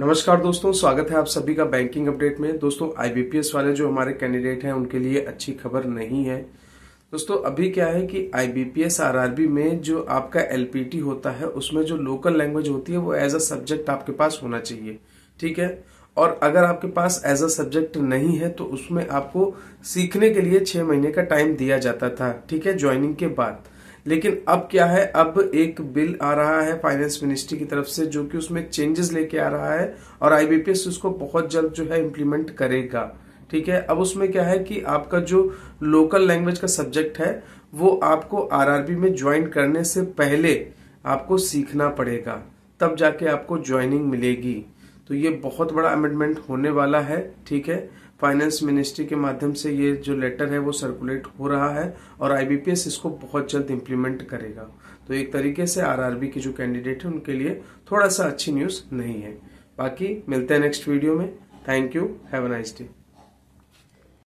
नमस्कार दोस्तों स्वागत है आप सभी का बैंकिंग अपडेट में दोस्तों आईबीपीएस वाले जो हमारे कैंडिडेट हैं उनके लिए अच्छी खबर नहीं है दोस्तों अभी क्या है कि आईबीपीएस आरआरबी में जो आपका एलपीटी होता है उसमें जो लोकल लैंग्वेज होती है वो एज अ सब्जेक्ट आपके पास होना चाहिए ठीक है और अगर आपके पास एज अ सब्जेक्ट नहीं है तो उसमें आपको सीखने के लिए छह महीने का टाइम दिया जाता था ठीक है ज्वाइनिंग के बाद लेकिन अब क्या है अब एक बिल आ रहा है फाइनेंस मिनिस्ट्री की तरफ से जो कि उसमें चेंजेस लेके आ रहा है और आईबीपीएस उसको बहुत जल्द जो है इम्प्लीमेंट करेगा ठीक है अब उसमें क्या है कि आपका जो लोकल लैंग्वेज का सब्जेक्ट है वो आपको आरआरबी में ज्वाइन करने से पहले आपको सीखना पड़ेगा तब जाके आपको ज्वाइनिंग मिलेगी तो ये बहुत बड़ा अमेंडमेंट होने वाला है ठीक है फाइनेंस मिनिस्ट्री के माध्यम से ये जो लेटर है वो सर्कुलेट हो रहा है और आईबीपीएस इसको बहुत जल्द इम्प्लीमेंट करेगा तो एक तरीके से आरआरबी के जो कैंडिडेट है उनके लिए थोड़ा सा अच्छी न्यूज़ नहीं है बाकी मिलते हैं नेक्स्ट वीडियो में thank you have a nice day